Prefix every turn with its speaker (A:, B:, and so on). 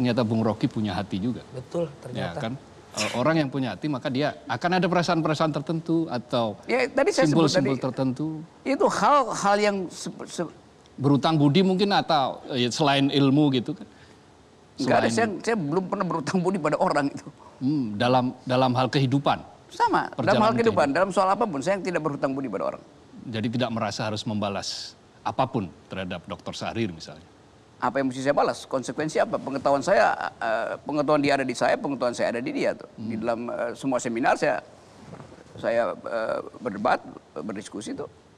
A: ternyata Bung Rocky punya hati juga.
B: Betul, ya ternyata. Ya, kan?
A: E, orang yang punya hati maka dia akan ada perasaan-perasaan tertentu atau ya, tadi saya simbol-simbol tertentu. Itu hal-hal yang berutang budi mungkin atau ya, selain ilmu gitu kan. Enggak ada, saya, saya belum pernah berutang budi pada orang itu. Hmm, dalam dalam hal kehidupan.
C: Sama, dalam hal kehidupan, kehidupan,
A: dalam soal apapun saya tidak berutang budi pada orang. Jadi tidak merasa harus membalas apapun terhadap Dokter Sahrir misalnya
C: apa yang mesti saya balas?
A: Konsekuensi apa? Pengetahuan
C: saya, uh, pengetahuan dia ada di saya, pengetahuan saya ada di dia tuh. Hmm. Di dalam uh, semua seminar saya saya uh, berdebat, berdiskusi tuh